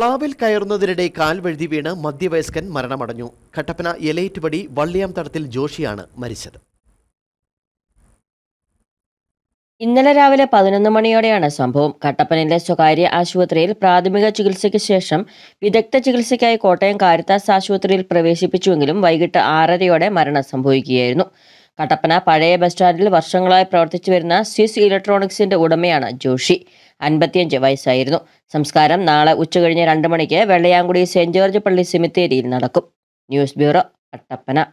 പ്ലാവിൽ കയറുന്നതിനിടെ കാൽ വഴുതി വീണ് മധ്യവയസ്കൻ മരണമടഞ്ഞു കട്ടപ്പന എലൈറ്റ്പടി വള്ളിയാം തടത്തിൽ ജോഷിയാണ് മരിച്ചത് ഇന്നലെ രാവിലെ പതിനൊന്ന് മണിയോടെയാണ് സംഭവം കട്ടപ്പനയിലെ സ്വകാര്യ ആശുപത്രിയിൽ പ്രാഥമിക ചികിത്സയ്ക്ക് ശേഷം വിദഗ്ധ ചികിത്സയ്ക്കായി കോട്ടയം കാരിത്താസ് ആശുപത്രിയിൽ പ്രവേശിപ്പിച്ചുവെങ്കിലും വൈകിട്ട് ആറരയോടെ മരണം സംഭവിക്കുകയായിരുന്നു കട്ടപ്പന പഴയ ബസ് സ്റ്റാൻഡിൽ വർഷങ്ങളായി പ്രവർത്തിച്ചു വരുന്ന സ്വിസ് ഇലക്ട്രോണിക്സിന്റെ ഉടമയാണ് ജോഷി അൻപത്തിയഞ്ച് വയസ്സായിരുന്നു സംസ്കാരം നാളെ ഉച്ചകഴിഞ്ഞ് രണ്ട് മണിക്ക് വെള്ളയാങ്കുടി സെന്റ് ജോർജ് പള്ളി സെമിത്തേരിയിൽ നടക്കും ന്യൂസ് ബ്യൂറോ കട്ടപ്പന